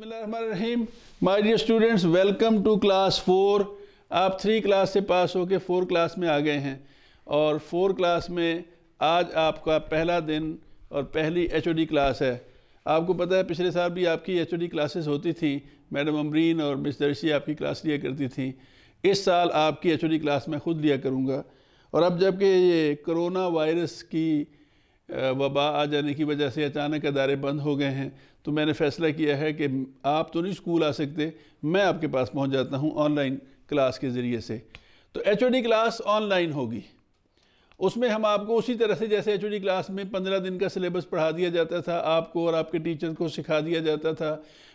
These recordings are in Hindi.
My dear students welcome to class four आप थ्री क्लास से पास होकर फोर क्लास में आ गए हैं और फोर क्लास में आज आपका पहला दिन और पहली एचओडी क्लास है आपको पता है पिछले साल भी आपकी एचओडी क्लासेस होती थी मैडम अमरीन और मिस दर्शी आपकी क्लास लिया करती थी इस साल आपकी एच क्लास मैं खुद लिया करूँगा और अब जबकि ये कोरोना वायरस की वबा आ जाने की वजह से अचानक अदारे बंद हो गए हैं तो मैंने फ़ैसला किया है कि आप तो नहीं स्कूल आ सकते मैं आपके पास पहुंच जाता हूं ऑनलाइन क्लास के ज़रिए से तो एच क्लास ऑनलाइन होगी उसमें हम आपको उसी तरह से जैसे एच क्लास में पंद्रह दिन का सिलेबस पढ़ा दिया जाता था आपको और आपके टीचर को सिखा दिया जाता था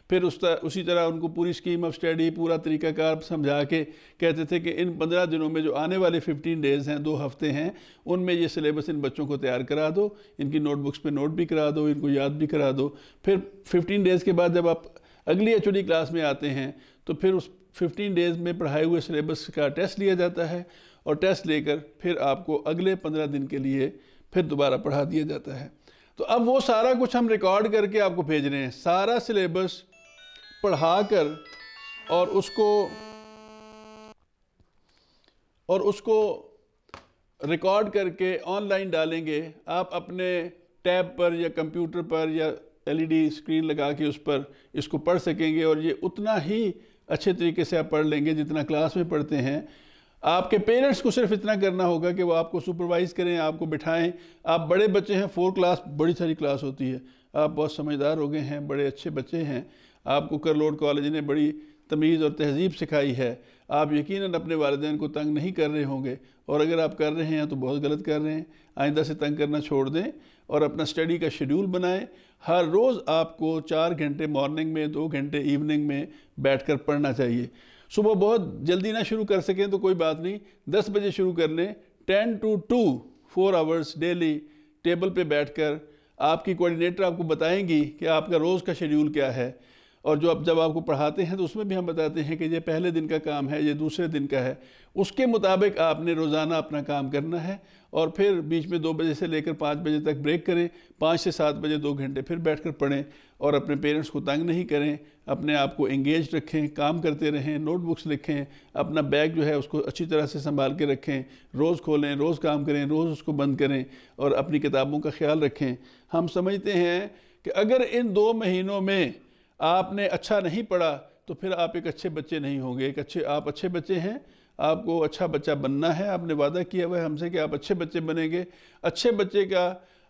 फिर उस तरह उसी तरह उनको पूरी स्कीम ऑफ स्टडी पूरा तरीकाकार समझा के कहते थे कि इन पंद्रह दिनों में जो आने वाले फिफ्टीन डेज़ हैं दो हफ्ते हैं उनमें ये सिलेबस इन बच्चों को तैयार करा दो इनकी नोटबुक्स पे नोट भी करा दो इनको याद भी करा दो फिर फिफ्टीन डेज़ के बाद जब आप अगली एच क्लास में आते हैं तो फिर उस फिफ्टीन डेज़ में पढ़ाए हुए सिलेबस का टेस्ट लिया जाता है और टेस्ट लेकर फिर आपको अगले पंद्रह दिन के लिए फिर दोबारा पढ़ा दिया जाता है तो अब वो सारा कुछ हम रिकॉर्ड करके आपको भेज रहे हैं सारा सिलेबस पढ़ाकर और उसको और उसको रिकॉर्ड करके ऑनलाइन डालेंगे आप अपने टैब पर या कंप्यूटर पर या एलईडी स्क्रीन e लगा के उस पर इसको पढ़ सकेंगे और ये उतना ही अच्छे तरीके से आप पढ़ लेंगे जितना क्लास में पढ़ते हैं आपके पेरेंट्स को सिर्फ इतना करना होगा कि वो आपको सुपरवाइज़ करें आपको बिठाएं आप बड़े बच्चे हैं फोर क्लास बड़ी सारी क्लास होती है आप बहुत समझदार हो गए हैं बड़े अच्छे बच्चे हैं आपको करलोड कॉलेज ने बड़ी तमीज़ और तहजीब सिखाई है आप यकीन अपने वालदेन को तंग नहीं कर रहे होंगे और अगर आप कर रहे हैं तो बहुत गलत कर रहे हैं आइंदा से तंग करना छोड़ दें और अपना स्टडी का शेड्यूल बनाएं हर रोज़ आपको चार घंटे मॉर्निंग में दो घंटे इवनिंग में बैठकर पढ़ना चाहिए सुबह बहुत जल्दी ना शुरू कर सकें तो कोई बात नहीं दस बजे शुरू कर लें ten to two four hours daily table बैठ कर आपकी कोऑर्डिनेटर आपको बताएंगी कि आपका रोज़ का शेड्यूल क्या है और जो अब जब आपको पढ़ाते हैं तो उसमें भी हम बताते हैं कि ये पहले दिन का काम है ये दूसरे दिन का है उसके मुताबिक आपने रोज़ाना अपना काम करना है और फिर बीच में दो बजे से लेकर पाँच बजे तक ब्रेक करें पाँच से सात बजे दो घंटे फिर बैठ कर पढ़ें और अपने पेरेंट्स को तंग नहीं करें अपने आप को इंगेज रखें काम करते रहें नोटबुक्स लिखें अपना बैग जो है उसको अच्छी तरह से संभाल के रखें रोज़ खोलें रोज़ काम करें रोज़ उसको बंद करें और अपनी किताबों का ख्याल रखें हम समझते हैं कि अगर इन दो महीनों में आपने अच्छा नहीं पढ़ा तो फिर आप एक अच्छे बच्चे नहीं होंगे एक अच्छे आप अच्छे बच्चे हैं आपको अच्छा बच्चा बनना है आपने वादा किया हुआ है हमसे कि आप अच्छे बच्चे बनेंगे अच्छे बच्चे का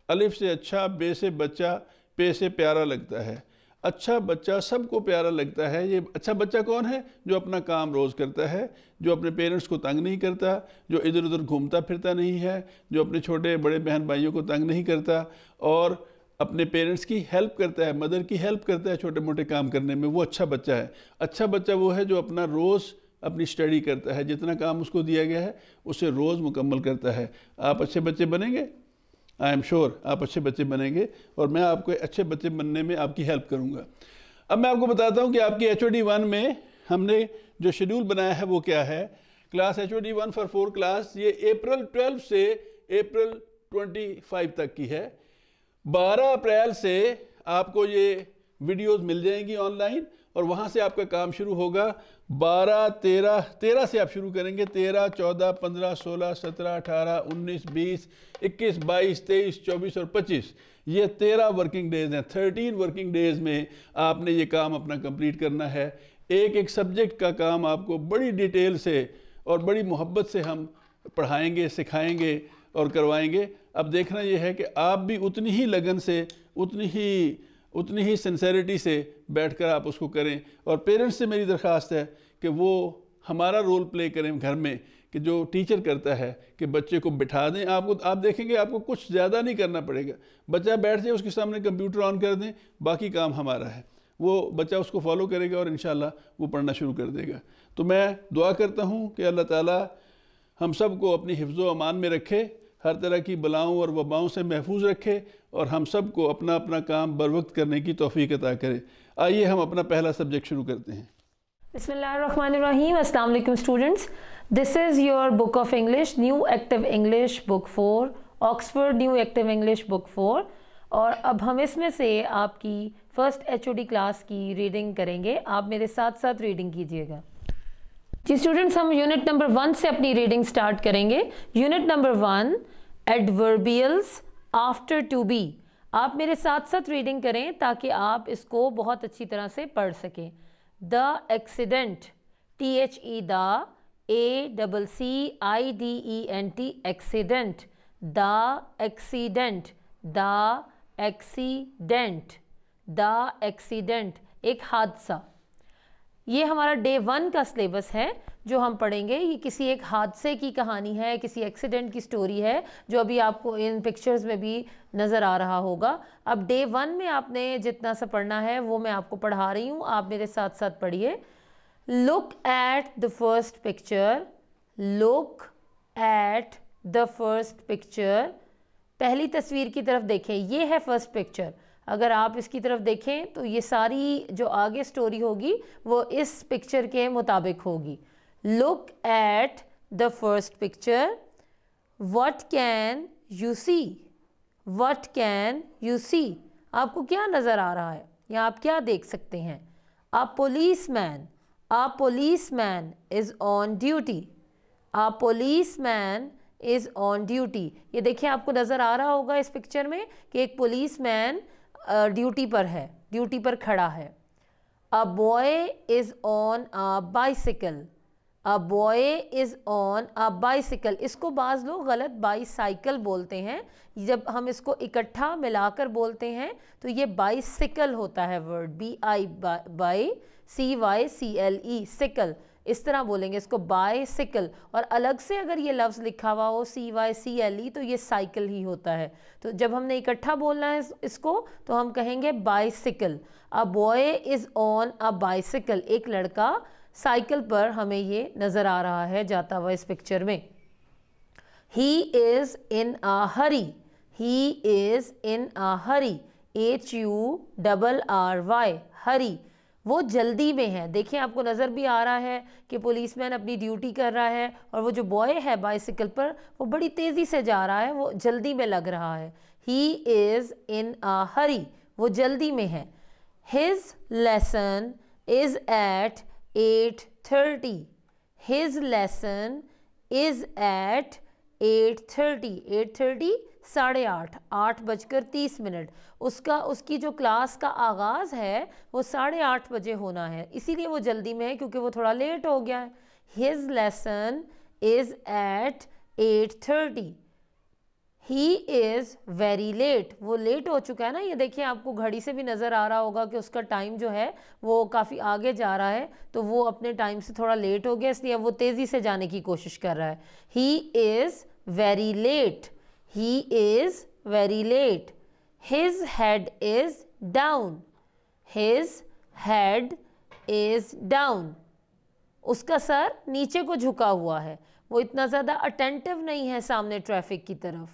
अलिफ से अच्छा बे से बच्चा पे से प्यारा लगता है अच्छा बच्चा सबको प्यारा लगता है ये अच्छा बच्चा कौन है जो अपना काम रोज़ करता है जो अपने पेरेंट्स को तंग नहीं करता जो इधर उधर घूमता फिरता नहीं है जो अपने छोटे बड़े बहन भाइयों को तंग नहीं करता और अपने पेरेंट्स की हेल्प करता है मदर की हेल्प करता है छोटे मोटे काम करने में वो अच्छा बच्चा है अच्छा बच्चा वो है जो अपना रोज़ अपनी स्टडी करता है जितना काम उसको दिया गया है उसे रोज़ मुकम्मल करता है आप अच्छे बच्चे बनेंगे आई एम श्योर आप अच्छे बच्चे बनेंगे और मैं आपको अच्छे बच्चे बनने में आपकी हेल्प करूँगा अब मैं आपको बताता हूँ कि आपकी एच ओ में हमने जो शेड्यूल बनाया है वो क्या है class H O for four class ये अप्रैल ट्वेल्व से अप्रैल फाइव तक की है 12 अप्रैल से आपको ये वीडियोस मिल जाएंगी ऑनलाइन और वहाँ से आपका काम शुरू होगा 12, 13, 13 से आप शुरू करेंगे 13, 14, 15, 16, 17, 18, 19, 20, 21, 22, 23, 24 और 25 ये 13 वर्किंग डेज हैं 13 वर्किंग डेज में आपने ये काम अपना कंप्लीट करना है एक एक सब्जेक्ट का काम आपको बड़ी डिटेल से और बड़ी मोहब्बत से हम पढ़ाएंगे सिखाएंगे और करवाएंगे अब देखना यह है कि आप भी उतनी ही लगन से उतनी ही उतनी ही सेंसेरिटी से बैठकर आप उसको करें और पेरेंट्स से मेरी दरख्वास्त है कि वो हमारा रोल प्ले करें घर में कि जो टीचर करता है कि बच्चे को बिठा दें आपको आप देखेंगे आपको कुछ ज़्यादा नहीं करना पड़ेगा बच्चा बैठ जाए उसके सामने कंप्यूटर ऑन कर दें बाकी काम हमारा है वो बच्चा उसको फॉलो करेगा और इन वो पढ़ना शुरू कर देगा तो मैं दुआ करता हूँ कि अल्लाह ताली हम सबको अपनी हिफ्ज़ अमान में रखे हर तरह की बलाओं और वबाओं से महफूज रखे और हम सब को अपना अपना काम बर वक्त करने की तोफ़ी अदा करें आइए हम अपना पहला सब्जेक्ट शुरू करते हैं बसमीम अल्लाम students this is your book of English new active English book four Oxford new active English book four और अब हम इसमें से आपकी फ़र्स्ट एच क्लास की रीडिंग करेंगे आप मेरे साथ साथ रीडिंग कीजिएगा जी स्टूडेंट्स हम यूनिट नंबर वन से अपनी रीडिंग स्टार्ट करेंगे unit number one adverbials after to be आप मेरे साथ साथ रीडिंग करें ताकि आप इसको बहुत अच्छी तरह से पढ़ सकें the accident T H E the A double C I D E N T accident the accident the accident the accident एक हादसा ये हमारा डे वन का सिलेबस है जो हम पढ़ेंगे ये किसी एक हादसे की कहानी है किसी एक्सीडेंट की स्टोरी है जो अभी आपको इन पिक्चर्स में भी नज़र आ रहा होगा अब डे वन में आपने जितना सा पढ़ना है वो मैं आपको पढ़ा रही हूँ आप मेरे साथ साथ पढ़िए look at the first picture look at the first picture पहली तस्वीर की तरफ देखें ये है फर्स्ट पिक्चर अगर आप इसकी तरफ देखें तो ये सारी जो आगे स्टोरी होगी वो इस पिक्चर के मुताबिक होगी look at the first picture what can you see what can you see आपको क्या नज़र आ रहा है या आप क्या देख सकते हैं a policeman a policeman is on duty a policeman is on duty ये देखिए आपको नज़र आ रहा होगा इस पिक्चर में कि एक पुलिस मैन ड्यूटी पर है ड्यूटी पर खड़ा है a boy is on a bicycle a boy is on a bicycle इसको बाज़ लोग गलत बाईसाइकिल बोलते हैं जब हम इसको इकट्ठा मिलाकर बोलते हैं तो ये बाइसिकल होता है word B I bi C Y C L E cycle इस तरह बोलेंगे इसको बाइसिकल और अलग से अगर ये लफ्ज़ लिखा हुआ हो सी वाई सी एल ई तो ये साइकिल ही होता है तो जब हमने इकट्ठा बोलना है इसको तो हम कहेंगे bicycle a boy is on a bicycle एक लड़का साइकिल पर हमें ये नज़र आ रहा है जाता हुआ इस पिक्चर में he is in a hurry he is in a hurry H U double R Y hurry वो जल्दी में है देखिए आपको नज़र भी आ रहा है कि पुलिसमैन अपनी ड्यूटी कर रहा है और वो जो बॉय है बाइसिकल पर वो बड़ी तेज़ी से जा रहा है वो जल्दी में लग रहा है ही इज़ इन अ हरी वो जल्दी में है his lesson is at eight thirty his lesson is at eight thirty eight thirty साढ़े आठ आठ बजकर तीस मिनट उसका उसकी जो क्लास का आगाज़ है वो साढ़े आठ बजे होना है इसीलिए वो जल्दी में है क्योंकि वो थोड़ा लेट हो गया है his lesson is at eight thirty he is very late वो लेट हो चुका है ना ये देखिए आपको घड़ी से भी नज़र आ रहा होगा कि उसका टाइम जो है वो काफ़ी आगे जा रहा है तो वो अपने टाइम से थोड़ा लेट हो गया इसलिए वो तेज़ी से जाने की कोशिश कर रहा है he is very late He is very late. His head is down. His head is down. उसका सर नीचे को झुका हुआ है वो इतना ज़्यादा अटेंटिव नहीं है सामने ट्रैफिक की तरफ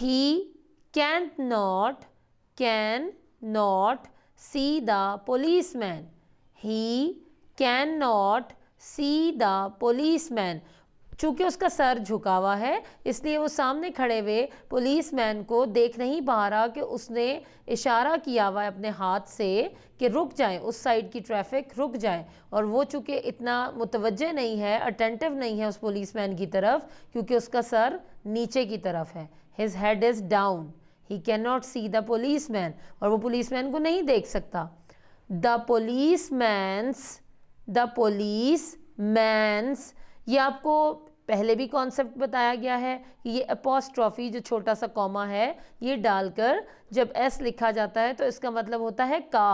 he can not can not see the policeman he can not see the policeman चूंकि उसका सर झुका हुआ है इसलिए वो सामने खड़े हुए पुलिस मैन को देख नहीं पा रहा कि उसने इशारा किया हुआ है अपने हाथ से कि रुक जाए उस साइड की ट्रैफिक रुक जाए और वो चूँकि इतना मुतवजह नहीं है अटेंटिव नहीं है उस पुलिस मैन की तरफ क्योंकि उसका सर नीचे की तरफ है his head is down he can not see the policeman और वो पुलिस मैन को नहीं देख सकता the policeman's the policeman's ये आपको पहले भी कॉन्सेप्ट बताया गया है कि ये अपोस्ट्रॉफी जो छोटा सा कॉमा है ये डालकर जब एस लिखा जाता है तो इसका मतलब होता है का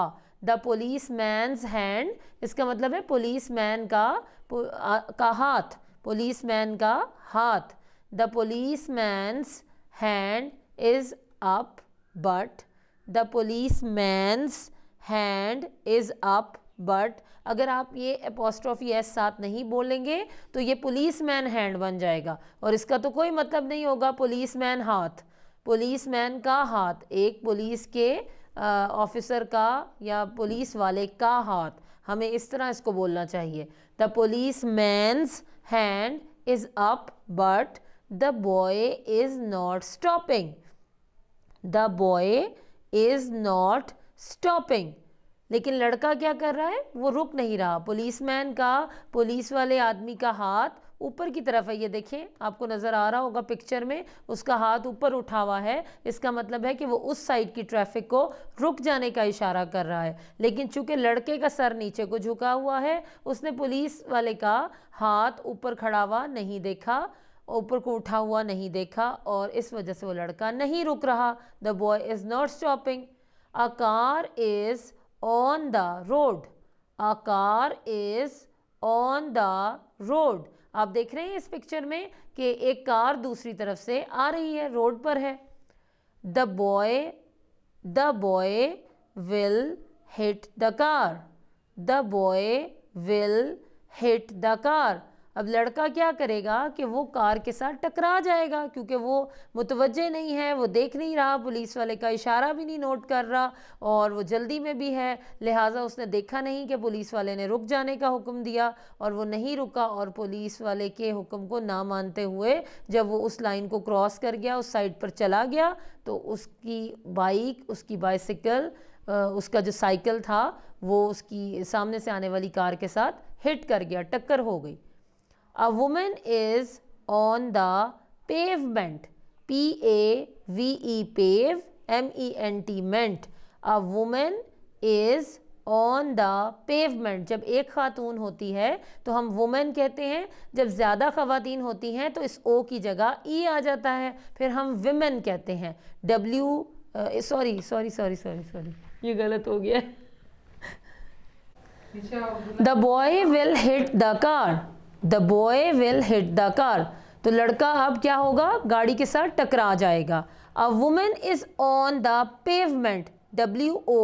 द पुलिस मैंस हैंड इसका मतलब है पुलिस मैन का आ, का हाथ पुलिस मैन का हाथ the policeman's hand is up but the policeman's hand is up but अगर आप ये अपोस्ट्रॉफी एस साथ नहीं बोलेंगे तो ये पुलिस मैन हैंड बन जाएगा और इसका तो कोई मतलब नहीं होगा पुलिस मैन हाथ पुलिस मैन का हाथ एक पुलिस के ऑफिसर का या पुलिस वाले का हाथ हमें इस तरह इसको बोलना चाहिए the policeman's hand is up but the boy is not stopping the boy is not stopping लेकिन लड़का क्या कर रहा है वो रुक नहीं रहा पुलिसमैन का पुलिस वाले आदमी का हाथ ऊपर की तरफ है ये देखिए आपको नज़र आ रहा होगा पिक्चर में उसका हाथ ऊपर उठा हुआ है इसका मतलब है कि वो उस साइड की ट्रैफिक को रुक जाने का इशारा कर रहा है लेकिन चूंकि लड़के का सर नीचे को झुका हुआ है उसने पुलिस वाले का हाथ ऊपर खड़ा हुआ नहीं देखा ऊपर को उठा हुआ नहीं देखा और इस वजह से वो लड़का नहीं रुक रहा the boy is not stopping a car is on the road a car is on the road आप देख रहे हैं इस पिक्चर में कि एक कार दूसरी तरफ से आ रही है रोड पर है the boy the boy will hit the car the boy will hit the car अब लड़का क्या करेगा कि वो कार के साथ टकरा जाएगा क्योंकि वो मुतवजे नहीं है वो देख नहीं रहा पुलिस वाले का इशारा भी नहीं नोट कर रहा और वो जल्दी में भी है लिहाजा उसने देखा नहीं कि पुलिस वाले ने रुक जाने का हुक्म दिया और वो नहीं रुका और पुलिस वाले के हुक्म को ना मानते हुए जब वो उस लाइन को क्रॉस कर गया उस साइड पर चला गया तो उसकी बाइक उसकी बाइसिकल उसका जो साइकिल था वो उसकी सामने से आने वाली कार के साथ हिट कर गया टक्कर हो गई a woman is on the pavement p a v e pave m e n t meant a woman is on the pavement जब एक खातून होती है तो हम वुमेन कहते हैं जब ज़्यादा खातन होती हैं तो इस ओ की जगह ई e आ जाता है फिर हम विमेन कहते हैं W sorry sorry sorry sorry sorry ये गलत हो गया the boy will hit the car the boy will hit the car तो लड़का अब क्या होगा गाड़ी के साथ टकरा जाएगा a woman is on the pavement W O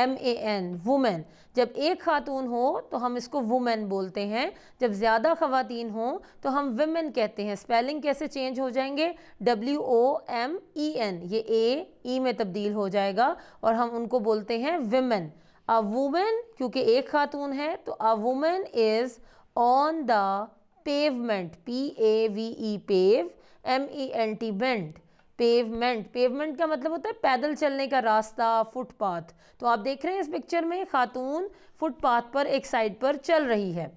M A N woman जब एक खातून हो तो हम इसको वुमेन बोलते हैं जब ज़्यादा खातन हों तो हम वुमेन कहते हैं स्पेलिंग कैसे चेंज हो जाएंगे W O M E N ये ए ई e में तब्दील हो जाएगा और हम उनको बोलते हैं विमेन अ वुमेन क्योंकि एक खातून है तो a woman is on the pavement P A V E pave M E N T ment pavement pavement का मतलब होता है पैदल चलने का रास्ता फुटपाथ तो आप देख रहे हैं इस पिक्चर में खातून फुटपाथ पर एक साइड पर चल रही है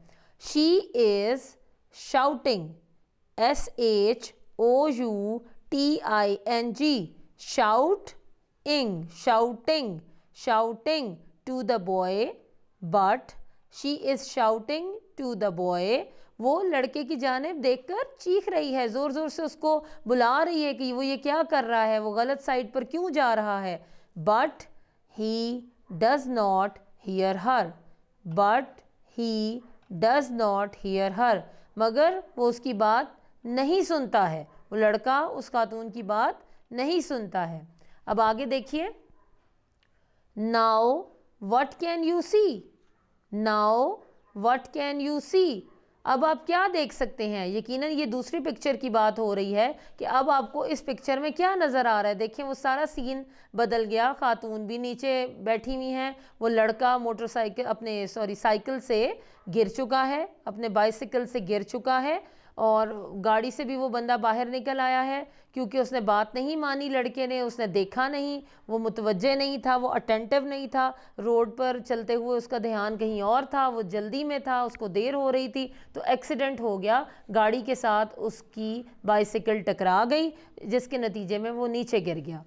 she is shouting S H O U T I N G shout ing shouting shouting to the boy but she is shouting to the boy वो लड़के की जानब देख कर चीख रही है ज़ोर ज़ोर से उसको बुला रही है कि वो ये क्या कर रहा है वो गलत साइड पर क्यों जा रहा है but he does not hear her but he does not hear her मगर वो उसकी बात नहीं सुनता है वो लड़का उस खातून की बात नहीं सुनता है अब आगे देखिए now what can you see now what can you see अब आप क्या देख सकते हैं यकीनन ये दूसरी पिक्चर की बात हो रही है कि अब आपको इस पिक्चर में क्या नज़र आ रहा है देखिए वो सारा सीन बदल गया खातून भी नीचे बैठी हुई हैं वो लड़का मोटरसाइकिल अपने सॉरी साइकिल से गिर चुका है अपने बाइसिकल से गिर चुका है और गाड़ी से भी वो बंदा बाहर निकल आया है क्योंकि उसने बात नहीं मानी लड़के ने उसने देखा नहीं वो मुतवजह नहीं था वो अटेंटिव नहीं था रोड पर चलते हुए उसका ध्यान कहीं और था वो जल्दी में था उसको देर हो रही थी तो एक्सीडेंट हो गया गाड़ी के साथ उसकी बाइसिकल टकरा गई जिसके नतीजे में वो नीचे गिर गया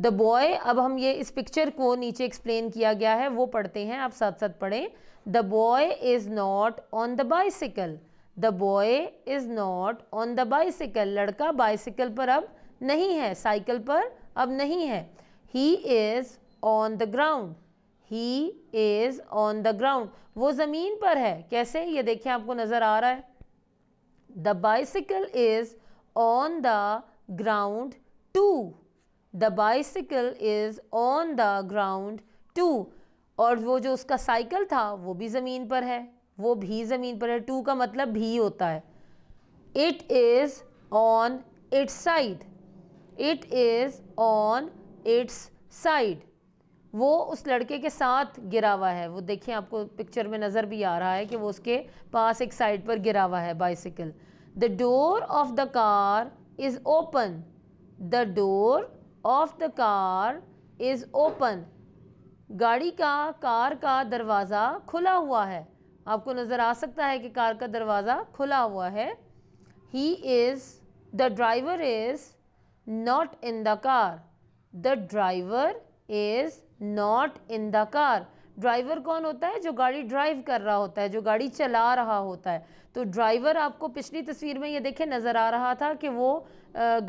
द बॉय अब हम ये इस पिक्चर को नीचे एक्सप्लेन किया गया है वो पढ़ते हैं आप साथ साथ पढ़ें the boy is not on the bicycle the boy is not on the bicycle लड़का बाइसिकल पर अब नहीं है साइकिल पर अब नहीं है he is on the ground he is on the ground वो ज़मीन पर है कैसे ये देखिए आपको नज़र आ रहा है the bicycle is on the ground too the bicycle is on the ground too और वो जो उसका साइकिल था वो भी ज़मीन पर है वो भी ज़मीन पर है टू का मतलब भी होता है it is on its side it is on its side वो उस लड़के के साथ गिरा हुआ है वो देखिए आपको पिक्चर में नज़र भी आ रहा है कि वो उसके पास एक साइड पर गिरा हुआ है bicycle the door of the car is open the door of the car is open गाड़ी का कार का दरवाज़ा खुला हुआ है आपको नज़र आ सकता है कि कार का दरवाज़ा खुला हुआ है he is the driver is not in the car the driver is not in the car driver कौन होता है जो गाड़ी ड्राइव कर रहा होता है जो गाड़ी चला रहा होता है तो ड्राइवर आपको पिछली तस्वीर में ये देखे नज़र आ रहा था कि वो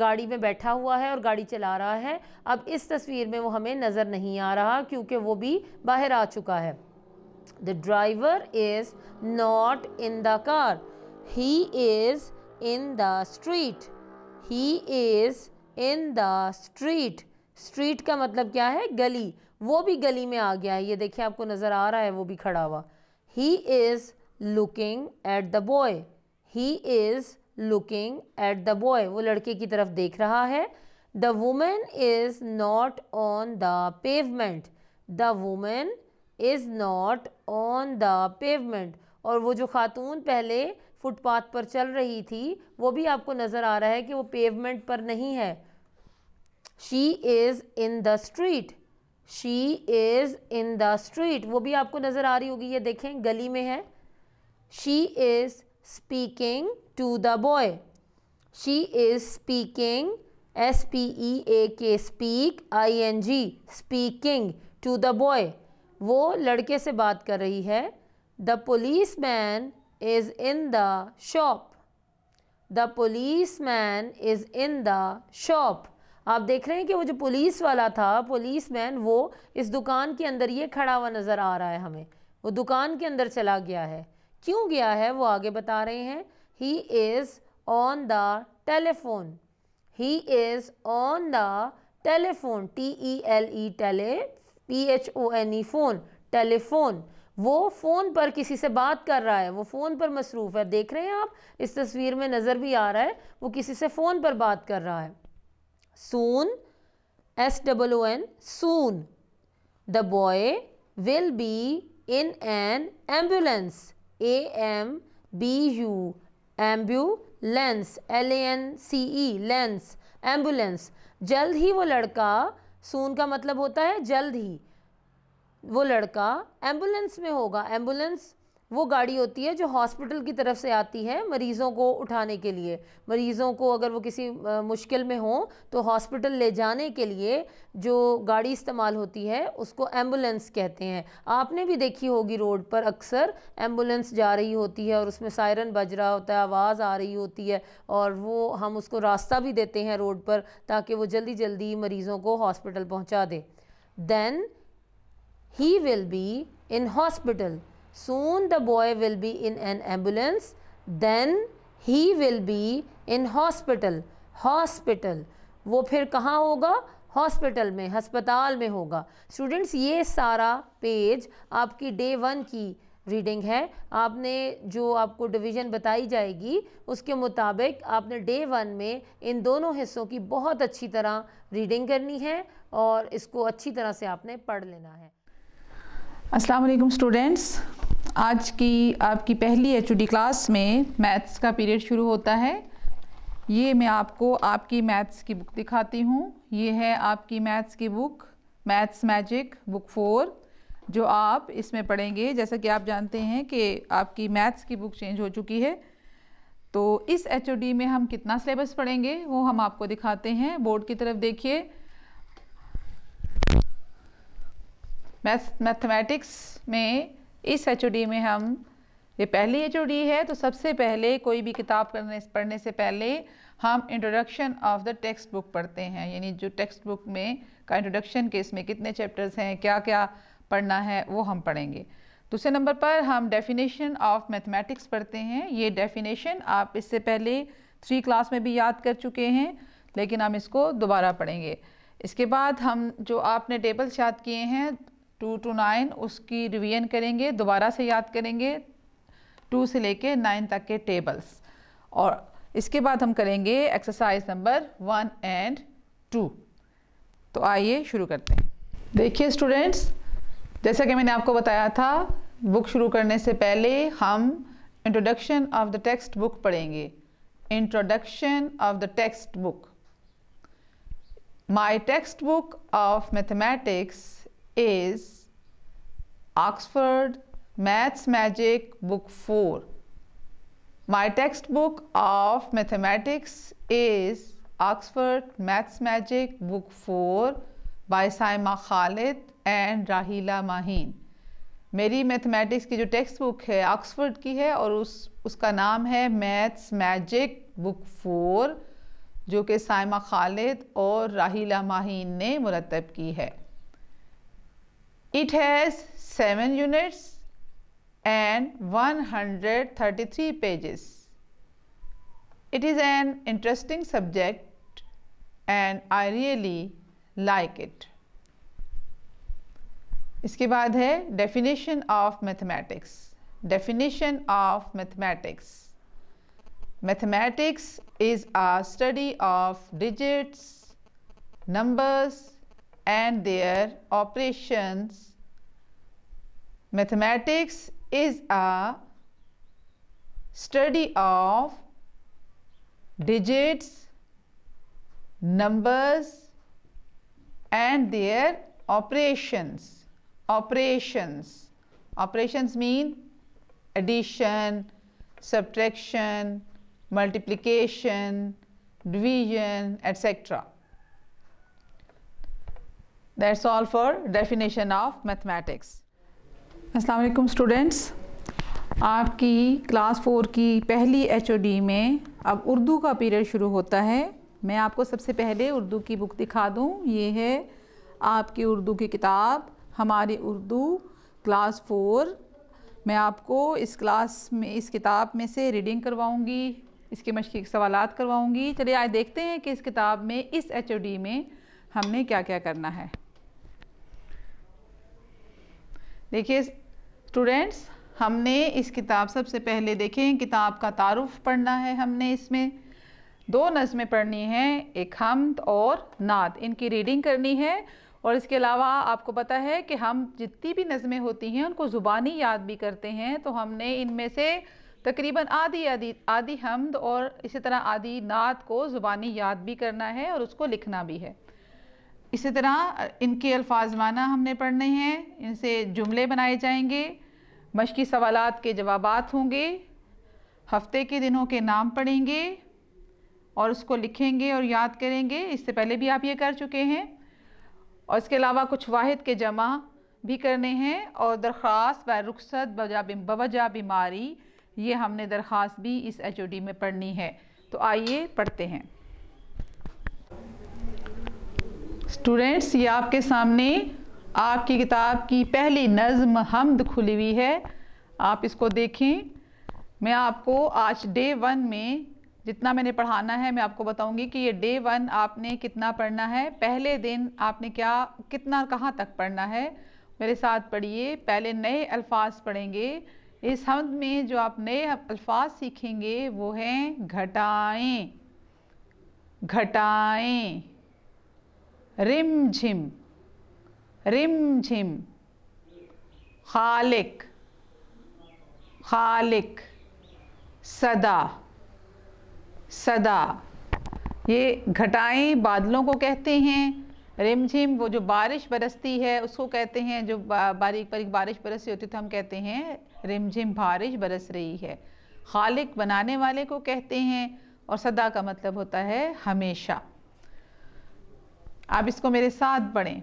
गाड़ी में बैठा हुआ है और गाड़ी चला रहा है अब इस तस्वीर में वो हमें नज़र नहीं आ रहा क्योंकि वो भी बाहर आ चुका है The driver is not in the car. He is in the street. He is in the street. street का मतलब क्या है गली वो भी गली में आ गया है ये देखिए आपको नज़र आ रहा है वो भी खड़ा हुआ he is looking at the boy he is looking at the boy वो लड़के की तरफ देख रहा है the woman is not on the pavement the woman is not on the pavement और वो जो खातून पहले फुटपाथ पर चल रही थी वो भी आपको नज़र आ रहा है कि वो पेवमेंट पर नहीं है she is in the street she is in the street वो भी आपको नज़र आ रही होगी ये देखें गली में है she is speaking to the boy she is speaking S P E A K speak I N G speaking to the boy वो लड़के से बात कर रही है the policeman is in the shop the policeman is in the shop आप देख रहे हैं कि वो जो पुलिस वाला था पुलिस मैन वो इस दुकान के अंदर ये खड़ा हुआ नज़र आ रहा है हमें वो दुकान के अंदर चला गया है क्यों गया है वो आगे बता रहे हैं he is on the telephone he is on the telephone T E L E tele T H O N E phone telephone वो फ़ोन पर किसी से बात कर रहा है वो फ़ोन पर मसरूफ़ है देख रहे हैं आप इस तस्वीर में नज़र भी आ रहा है वो किसी से फ़ोन पर बात कर रहा है soon S double O N soon the boy will be in an ambulance A M B U ambulance L A N C E lance ambulance जल्द ही वो लड़का सोन का मतलब होता है जल्द ही वो लड़का एम्बुलेंस में होगा एम्बुलेंस वो गाड़ी होती है जो हॉस्पिटल की तरफ से आती है मरीज़ों को उठाने के लिए मरीज़ों को अगर वो किसी मुश्किल में हो तो हॉस्पिटल ले जाने के लिए जो गाड़ी इस्तेमाल होती है उसको एम्बुलेंस कहते हैं आपने भी देखी होगी रोड पर अक्सर एम्बुलेंस जा रही होती है और उसमें सायरन बज रहा होता है आवाज़ आ रही होती है और वो हम उसको रास्ता भी देते हैं रोड पर ताकि वो जल्दी जल्दी मरीज़ों को हॉस्पिटल पहुँचा दे then He will be in hospital. Soon the boy will be in an ambulance. Then he will be in hospital. Hospital. वो फिर कहाँ होगा हॉस्पिटल में हस्पताल में होगा स्टूडेंट्स ये सारा पेज आपकी डे वन की रीडिंग है आपने जो आपको डिवीज़न बताई जाएगी उसके मुताबिक आपने डे वन में इन दोनों हिस्सों की बहुत अच्छी तरह रीडिंग करनी है और इसको अच्छी तरह से आपने पढ़ लेना है अस्सलाम वालेकुम स्टूडेंट्स आज की आपकी पहली एच क्लास में मैथ्स का पीरियड शुरू होता है ये मैं आपको आपकी मैथ्स की बुक दिखाती हूँ ये है आपकी मैथ्स की book maths magic book four जो आप इसमें पढ़ेंगे जैसा कि आप जानते हैं कि आपकी मैथ्स की बुक चेंज हो चुकी है तो इस एच में हम कितना सिलेबस पढ़ेंगे वो हम आपको दिखाते हैं बोर्ड की तरफ देखिए मैथ मैथमेटिक्स में इस एच में हम ये पहली एच है तो सबसे पहले कोई भी किताब करने पढ़ने से पहले हम introduction of the text book पढ़ते हैं यानी जो टेक्स्ट बुक में का इंट्रोडक्शन के इसमें कितने चैप्टर्स हैं क्या क्या पढ़ना है वो हम पढ़ेंगे दूसरे नंबर पर हम डेफिनेशन ऑफ मैथमेटिक्स पढ़ते हैं ये डेफिनेशन आप इससे पहले थ्री क्लास में भी याद कर चुके हैं लेकिन हम इसको दोबारा पढ़ेंगे इसके बाद हम जो आपने टेबल्स याद किए हैं टू टू नाइन उसकी रिवीजन करेंगे दोबारा से याद करेंगे टू से लेके नाइन तक के टेबल्स और इसके बाद हम करेंगे exercise number one and two तो आइए शुरू करते हैं देखिए स्टूडेंट्स जैसा कि मैंने आपको बताया था बुक शुरू करने से पहले हम introduction of the text book पढ़ेंगे introduction of the text book my text book of mathematics is Oxford Maths Magic Book 4. My textbook of mathematics is Oxford Maths Magic Book 4 by Saima Khalid and Rahila Mahin. मेरी मैथमेटिक्स की जो टेक्स्ट बुक है ऑक्सफोर्ड की है और उस उसका नाम है मैथ्स मैजिक बुक फोर जो कि साइमा खालिद और राहिला माहीन ने मुरतब की है It has 7 units and 133 pages. It is an interesting subject and I really like it. इसके बाद है definition of mathematics. Definition of mathematics. Mathematics is a study of digits, numbers, and their operations. Mathematics is a study of digits, numbers and their operations. Operations. Operations mean addition, subtraction, multiplication, division, etc. that's all for definition of mathematics असलम स्टूडेंट्स आपकी क्लास फोर की पहली एच में अब उर्दू का पीरियड शुरू होता है मैं आपको सबसे पहले उर्दू की बुक दिखा दूँ ये है आपकी उर्दू की किताब हमारी उर्दू क्लास फोर मैं आपको इस क्लास में इस किताब में से रीडिंग करवाऊँगी इसके मशक़ सवाल करवाऊँगी चलिए आज देखते हैं कि इस किताब में इस एच में हमने क्या क्या करना है देखिए स्टूडेंट्स हमने इस किताब सबसे पहले देखें किताब का तारुफ पढ़ना है हमने इसमें दो नज़में पढ़नी हैं एक हमद और नात इनकी रीडिंग करनी है और इसके अलावा आपको पता है कि हम जितनी भी नज़में होती हैं उनको ज़ुबानी याद भी करते हैं तो हमने इनमें से तकरीबन आधी आधी आधी हमद और इसी तरह आधी नात को ज़ुबानी याद भी करना है और उसको लिखना भी है इसी तरह इनके अल्फाज माना हमने पढ़ने हैं इनसे जुमले बनाए जाएंगे मशक़ी सवालात के जवाब होंगे हफ्ते के दिनों के नाम पढ़ेंगे और उसको लिखेंगे और याद करेंगे इससे पहले भी आप ये कर चुके हैं और इसके अलावा कुछ वाहिद के जमा भी करने हैं और दरख्वास व रुखसत बवजा बीमारी ये हमने दरख्वास्त भी इस एच में पढ़नी है तो आइए पढ़ते हैं स्टूडेंट्स ये आपके सामने आपकी किताब की पहली नज़म हमद खुली हुई है आप इसको देखें मैं आपको आज डे वन में जितना मैंने पढ़ाना है मैं आपको बताऊंगी कि ये डे वन आपने कितना पढ़ना है पहले दिन आपने क्या कितना कहाँ तक पढ़ना है मेरे साथ पढ़िए पहले नए अल्फाज पढ़ेंगे इस हमद में जो आप नए अल्फाज सीखेंगे वो हैं घटाएं घटाएं रिम झिम रिम झिम खालिक खालिक सदा सदा ये घटाएं बादलों को कहते हैं रिमझिम वो जो बारिश बरसती है उसको कहते हैं जो बारीक बारीक बारिश बरस रही होती है तो हम कहते हैं रिमझिम बारिश बरस रही है खालिक बनाने वाले को कहते हैं और सदा का मतलब होता है हमेशा आप इसको मेरे साथ पढ़ें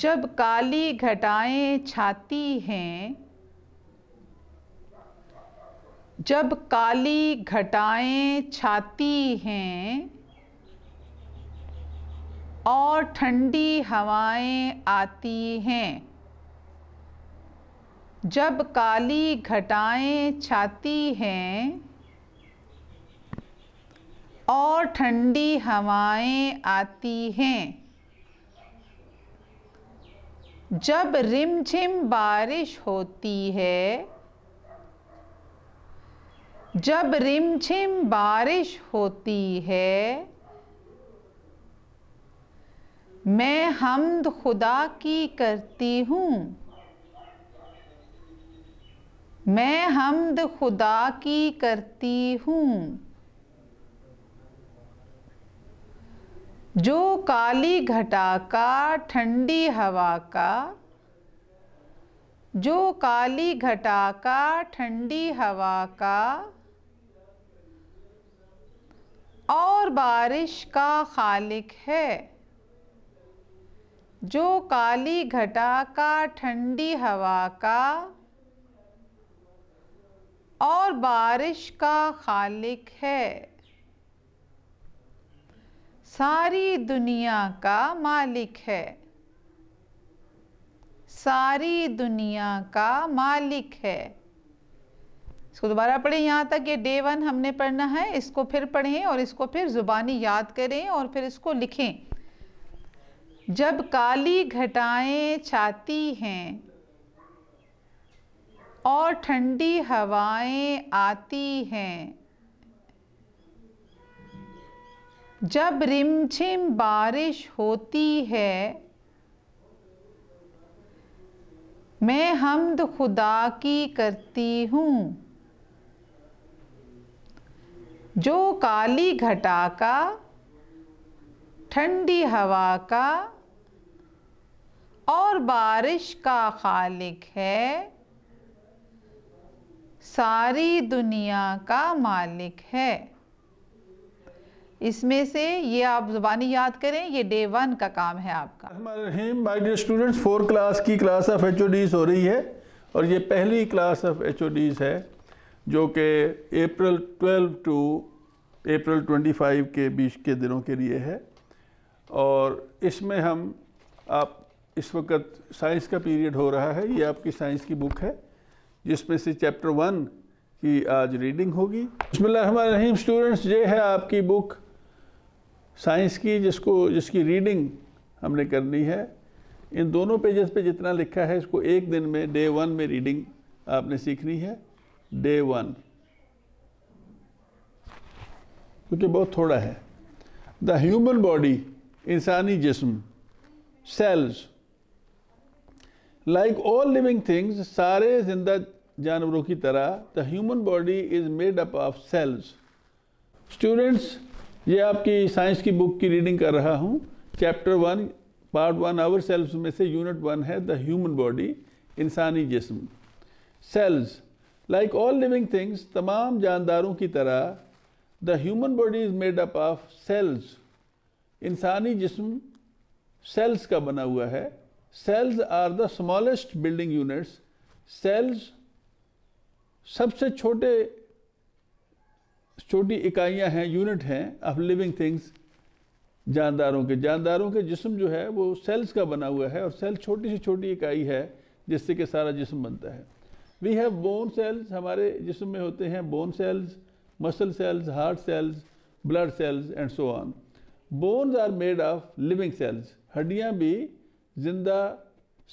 जब काली घटाएं छाती हैं जब काली घटाएं छाती हैं और ठंडी हवाएं आती हैं जब काली घटाएं छाती हैं और ठंडी हवाएं आती हैं जब रिमझिम बारिश होती है जब रिमझिम बारिश होती है मैं हमद खुदा की करती हूँ मैं हमद खुदा की करती हूँ जो काली घटा का ठंडी हवा का जो काली घटा का ठंडी हवा का और बारिश का खालिक है जो काली घटा का ठंडी हवा का और बारिश का खालिक है सारी दुनिया का मालिक है सारी दुनिया का मालिक है इसको दोबारा पढ़ें यहाँ तक ये डे वन हमने पढ़ना है इसको फिर पढ़ें और इसको फिर ज़ुबानी याद करें और फिर इसको लिखें जब काली घटाएं छाती हैं और ठंडी हवाएं आती हैं जब रिमझिम बारिश होती है मैं हमद खुदा की करती हूँ जो काली घटा का ठंडी हवा का और बारिश का खालिक है सारी दुनिया का मालिक है इसमें से ये आप ज़ुबानी याद करें ये डे वन का काम है आपका my dear students four class की क्लास ऑफ एच हो रही है और ये पहली क्लास ऑफ एच है जो कि अप्रैल 12 टू अप्रैल 25 के बीच के दिनों के लिए है और इसमें हम आप इस वक्त साइंस का पीरियड हो रहा है ये आपकी साइंस की बुक है जिसमें से चैप्टर वन की आज रीडिंग होगी बसमिल रहीम स्टूडेंट्स ये है आपकी बुक साइंस की जिसको जिसकी रीडिंग हमने करनी है इन दोनों पेजेस पे जितना लिखा है इसको एक दिन में डे वन में रीडिंग आपने सीखनी है डे वन क्योंकि बहुत थोड़ा है द ह्यूमन बॉडी इंसानी जिस्म cells like all living things सारे जिंदा जानवरों की तरह the human body is made up of cells students ये आपकी साइंस की बुक की रीडिंग कर रहा हूँ chapter one part one our cells में से यूनिट वन है द ह्यूमन बॉडी इंसानी जिस्म cells like all living things तमाम जानदारों की तरह the human body is made up of cells इंसानी जिस्म सेल्स का बना हुआ है cells are the smallest building units cells सबसे छोटे छोटी इकाइयां हैं यूनिट हैं ऑफ लिविंग थिंग्स जानदारों के जानदारों के जिस्म जो है वो सेल्स का बना हुआ है और सेल छोटी से छोटी इकाई है जिससे कि सारा जिस्म बनता है वी हैव बोन सेल्स हमारे जिस्म में होते हैं bone cells muscle cells heart cells blood cells and so on bones are made of living cells हड्डियाँ भी जिंदा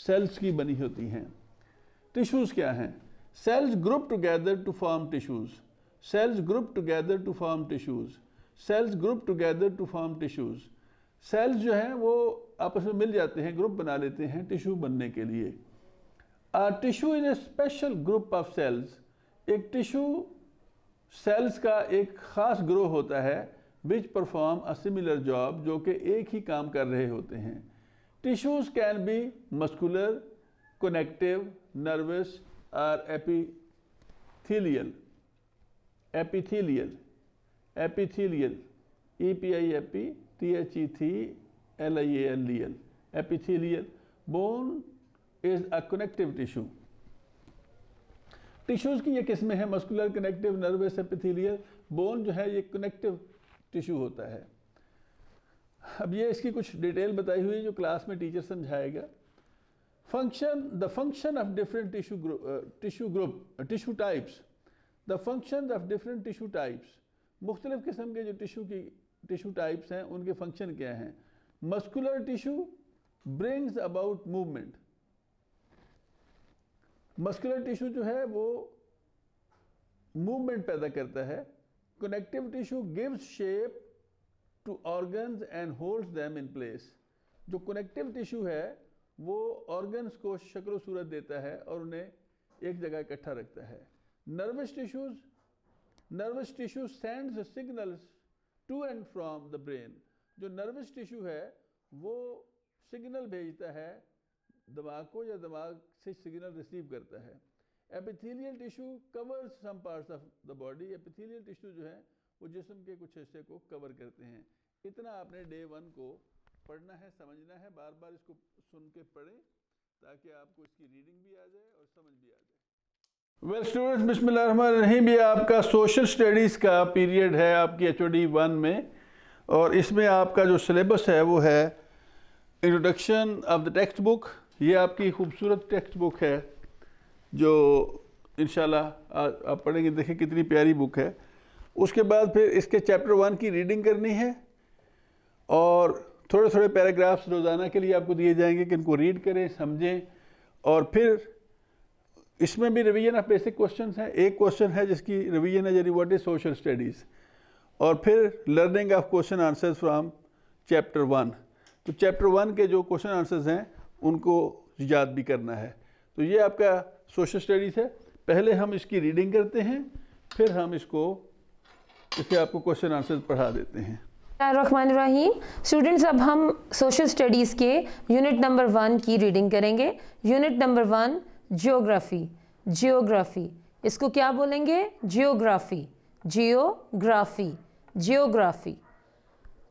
सेल्स की बनी होती हैं टिश्यूज़ क्या हैं cells group together to form tissues cells group together to form tissues. Cells group together to form tissues cells जो हैं वो आपस में मिल जाते हैं ग्रुप बना लेते हैं टिश्यू बनने के लिए tissue is a special group of cells एक टिश्यू सेल्स का एक ख़ास ग्रोह होता है which perform a similar job जो कि एक ही काम कर रहे होते हैं tissues can be muscular connective nervous और epithelial epithelial epithelial E P I A P T H E थी L I A L E L epithelial bone is a connective tissue tissues की ये किस्में हैं muscular connective nervous epithelial bone जो है ये कनेक्टिव टिश्यू होता है अब ये इसकी कुछ डिटेल बताई हुई है जो क्लास में टीचर समझाएगा function the function of different tissue tissue group tissue types the function of different tissue types मुख्तलिफ़ किस्म के जो टिशू की टिशू टाइप्स हैं उनके फंक्शन क्या हैं muscular tissue brings about movement muscular tissue जो है वो मूवमेंट पैदा करता है connective tissue gives shape to organs and holds them in place जो कनेक्टिव टिशू है वो ऑर्गन्स को शक्ल सूरत देता है और उन्हें एक जगह इकट्ठा रखता है Nervous tissues. Nervous tissue sends signals to and from the brain. जो nervous tissue है वो signal भेजता है दिमाग को या दिमाग से signal receive करता है epithelial tissue covers some parts of the body epithelial tissue जो है वो जिसम के कुछ हिस्से को कवर करते हैं इतना आपने डे वन को पढ़ना है समझना है बार बार इसको सुन के पढ़ें ताकि आपको इसकी रीडिंग भी आ जाए और समझ भी आ जाए वेल स्टूडेंट्स बिस्मिल्लाहिर्रहमानिर्रहीम ये आपका सोशल स्टडीज़ का पीरियड है आपकी एच वन में और इसमें आपका जो सिलेबस है वो है introduction of the text book ये आपकी खूबसूरत टेक्स्ट बुक है जो इन आप पढ़ेंगे देखें कितनी प्यारी बुक है उसके बाद फिर इसके चैप्टर वन की रीडिंग करनी है और थोड़े थोड़े पैराग्राफ्स रोज़ाना के लिए आपको दिए जाएंगे कि इनको रीड करें समझें और फिर इसमें भी रिवीजन ऑफ बेसिक क्वेश्चन है एक क्वेश्चन है जिसकी रिवीजन है यानी व्हाट इज सोशल स्टडीज़ और फिर learning of question answers from chapter one तो चैप्टर वन के जो क्वेश्चन आंसर्स हैं उनको याद भी करना है तो ये आपका सोशल स्टडीज़ है पहले हम इसकी रीडिंग करते हैं फिर हम इसको इसे आपको क्वेश्चन आंसर पढ़ा देते हैं रहमान रहीम स्टूडेंट्स अब हम सोशल स्टडीज़ के यूनिट नंबर वन की रीडिंग करेंगे unit number one geography geography इसको क्या बोलेंगे geography geography geography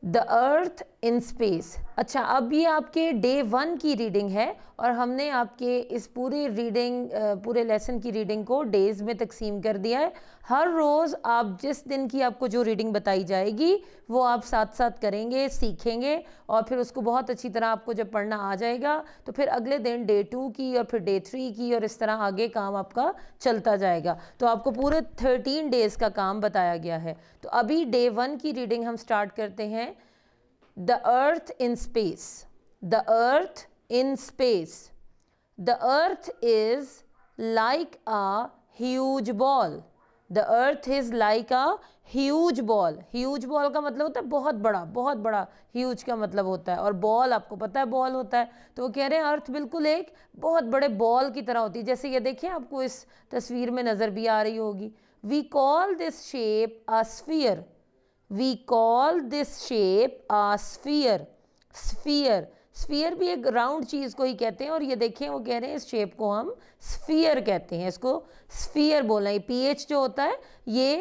the earth in space अच्छा अब ये आपके डे वन की रीडिंग है और हमने आपके इस पूरी रीडिंग पूरे लेसन की रीडिंग को डेज़ में तकसीम कर दिया है हर रोज़ आप जिस दिन की आपको जो रीडिंग बताई जाएगी वो आप साथ साथ करेंगे सीखेंगे और फिर उसको बहुत अच्छी तरह आपको जब पढ़ना आ जाएगा तो फिर अगले दिन डे टू की और फिर डे थ्री की और इस तरह आगे काम आपका चलता जाएगा तो आपको पूरे थर्टीन डेज़ का काम बताया गया है तो अभी डे वन की रीडिंग हम स्टार्ट करते हैं the earth in space the earth in space the earth is like a huge ball the earth is like a huge ball huge ball का मतलब होता है बहुत बड़ा बहुत बड़ा ह्यूज का मतलब होता है और बॉल आपको पता है बॉल होता है तो वो कह रहे हैं अर्थ बिल्कुल एक बहुत बड़े बॉल की तरह होती है जैसे ये देखिए आपको इस तस्वीर में नज़र भी आ रही होगी we call this shape a we call this shape a sphere sphere sphere भी एक राउंड चीज़ को ही कहते हैं और ये देखें वो कह रहे हैं इस शेप को हम स्फीयर कहते हैं इसको स्फीयर बोला है एच जो होता है ये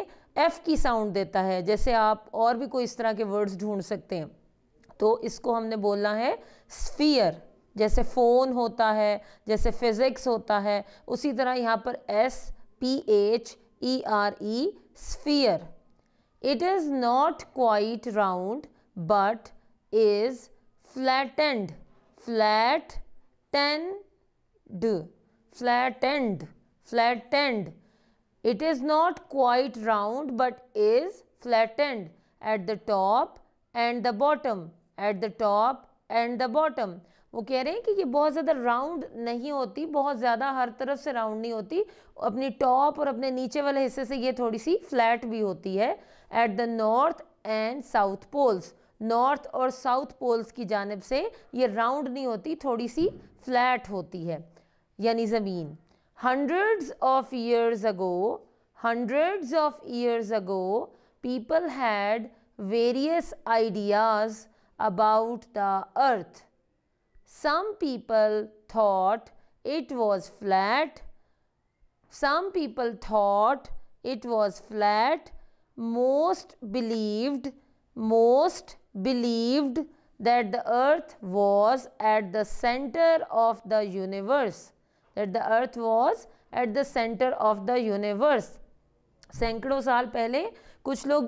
एफ़ की साउंड देता है जैसे आप और भी कोई इस तरह के वर्ड्स ढूंढ सकते हैं तो इसको हमने बोला है स्फीयर जैसे फ़ोन होता है जैसे फिज़िक्स होता है उसी तरह यहाँ पर S P H E R E sphere it is not quite round but is flattened flat ten d flattened flattened it is not quite round but is flattened at the top and the bottom at the top and the bottom वो कह रहे हैं कि ये बहुत ज़्यादा राउंड नहीं होती बहुत ज़्यादा हर तरफ से राउंड नहीं होती अपनी टॉप और अपने नीचे वाले हिस्से से ये थोड़ी सी फ्लैट भी होती है at the north and south poles north और साउथ पोल्स की जानब से ये राउंड नहीं होती थोड़ी सी फ्लैट होती है यानी ज़मीन hundreds of years ago hundreds of years ago people had various ideas about the earth some people thought it was flat some people thought it was flat most believed most believed that the earth was at the center of the universe that the earth was at the center of the universe सैकड़ों साल पहले कुछ लोग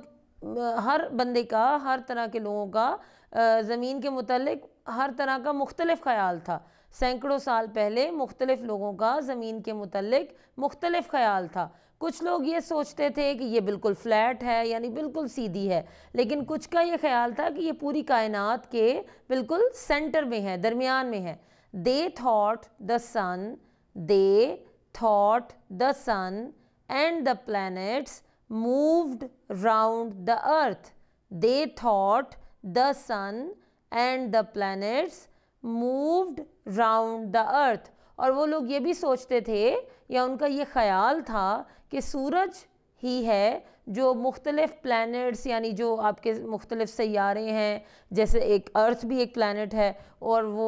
हर बंदे का हर तरह के लोगों का ज़मीन के मतलब हर तरह का मुख्तलिफ ख्याल था सैकड़ों साल पहले मुख्तलिफ लोगों का ज़मीन के मतलब मुख्तलिफ ख्याल था कुछ लोग ये सोचते थे कि ये बिल्कुल फ्लैट है यानी बिल्कुल सीधी है लेकिन कुछ का ये ख्याल था कि ये पूरी कायनात के बिल्कुल सेंटर में है दरमियान में है they thought the sun they thought the sun and the planets moved round the earth they thought the sun and the planets moved round the earth और वो लोग ये भी सोचते थे या उनका ये ख्याल था कि सूरज ही है जो मुख्तलिफ़ प्लैनेट्स यानी जो आपके मुख्तलिफ़ सारे हैं जैसे एक अर्थ भी एक प्लानट है और वो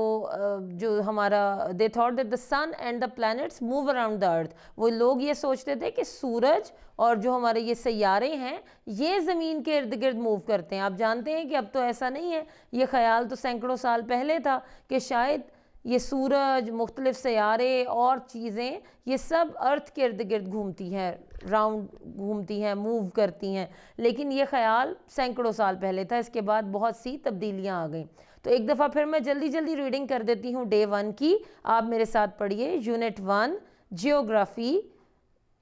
जो हमारा they thought that the sun and the planets move around the earth वो लोग ये सोचते थे कि सूरज और जो हमारे ये सारे हैं ये ज़मीन के इर्द गिर्द मूव करते हैं आप जानते हैं कि अब तो ऐसा नहीं है ये ख्याल तो सैकड़ों साल पहले था कि शायद ये सूरज मुख्तलिफ सारे और चीज़ें ये सब अर्थ के इर्द गिर्द घूमती हैं राउंड घूमती हैं मूव करती हैं लेकिन ये ख्याल सैकड़ों साल पहले था इसके बाद बहुत सी तब्दीलियाँ आ गई तो एक दफ़ा फिर मैं जल्दी जल्दी रीडिंग कर देती हूँ डे वन की आप मेरे साथ पढ़िए unit one geography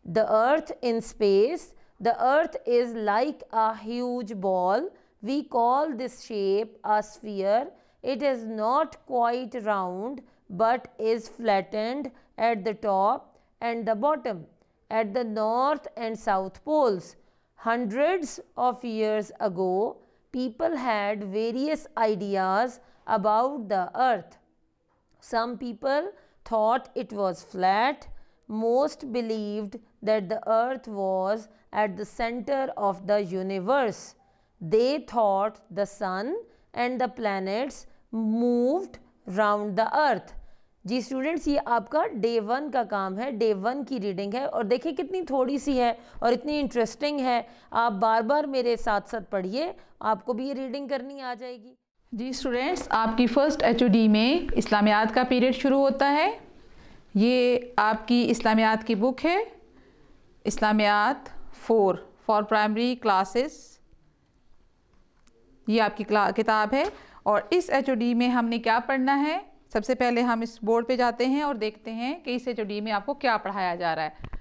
the earth in space the earth is like a huge ball we call this shape a sphere It is not quite round but is flattened at the top and the bottom at the north and south poles. Hundreds of years ago, people had various ideas about the earth. Some people thought it was flat. Most believed that the earth was at the center of the universe. They thought the sun and the planets moved round the earth जी स्टूडेंट्स ये आपका डे वन का काम है डे वन की रीडिंग है और देखिए कितनी थोड़ी सी है और इतनी इंटरेस्टिंग है आप बार बार मेरे साथ साथ पढ़िए आपको भी ये रीडिंग करनी आ जाएगी जी स्टूडेंट्स आपकी फ़र्स्ट एच में इस्लामियात का पीरियड शुरू होता है ये आपकी इस्लामियात की बुक है इस्लामियात फोर फॉर प्राइमरी क्लासेस ये आपकी किताब है और इस एच में हमने क्या पढ़ना है सबसे पहले हम इस बोर्ड पे जाते हैं और देखते हैं कि इस एच में आपको क्या पढ़ाया जा रहा है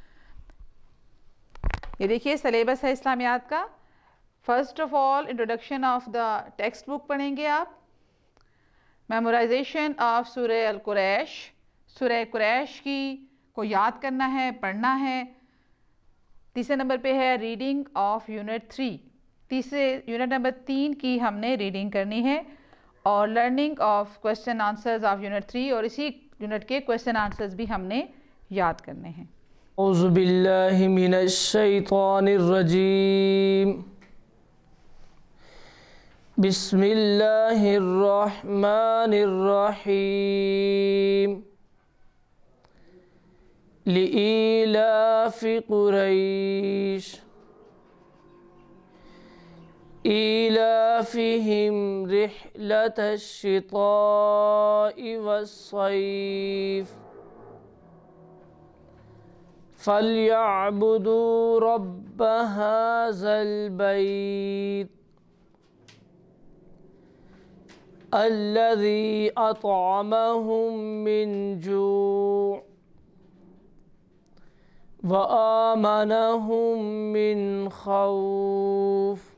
ये देखिए सलेबस है इस्लामियात का first of all introduction of the text book पढ़ेंगे आप मेमोराइजेशन ऑफ सुर अलकुरैश सुर कुरैश की को याद करना है पढ़ना है तीसरे नंबर पे है रीडिंग ऑफ यूनिट थ्री तीसरे यूनिट नंबर तीन की हमने रीडिंग करनी है और learning of question answers of unit three और इसी यूनिट के क्वेश्चन आंसर्स भी हमने याद करने हैं औज़बिल्लिमिनशैतानरजीम बिस्मिल्लाहिर्रहमानिर्रहीम لإيلاف قريش إيلافهم رحلة الشتاء والصيف فليعبدوا رب هذا البيت الذي أطعمهم من جوع وآمنهم من خوف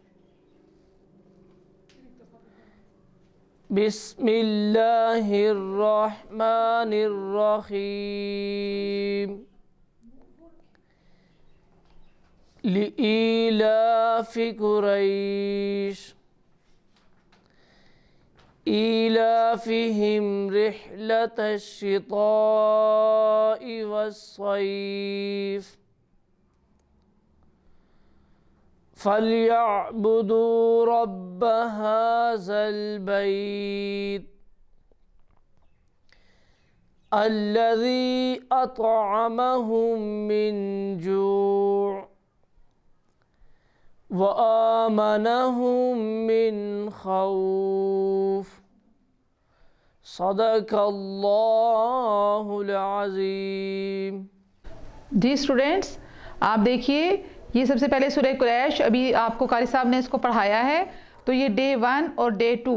بسم الله الرحمن الرحيم لإلاف قريش إيلافهم رحلة الشطاء والصيف فليعبدوا رب هذا البيت الذي أطعمهم من جوع وآمنهم من خوف صدق الله العظيم دي स्टूडेंट्स آپ देखिए ये सबसे पहले सुरह क्रैश अभी आपको कारी साहब ने इसको पढ़ाया है तो ये डे वन और डे टू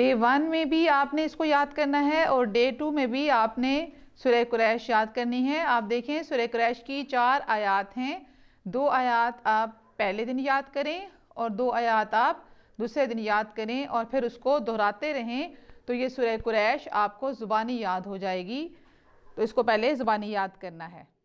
डे वन में भी आपने इसको याद करना है और डे टू में भी आपने सुरह क्रैश याद करनी है आप देखें सुरह क्रैश की चार आयात हैं दो आयात आप पहले दिन याद करें और दो आयात आप दूसरे दिन याद करें और फिर उसको दोहराते रहें तो ये सुरह क्रैश आपको ज़ुबानी याद हो जाएगी तो इसको पहले ज़ुबानी याद करना है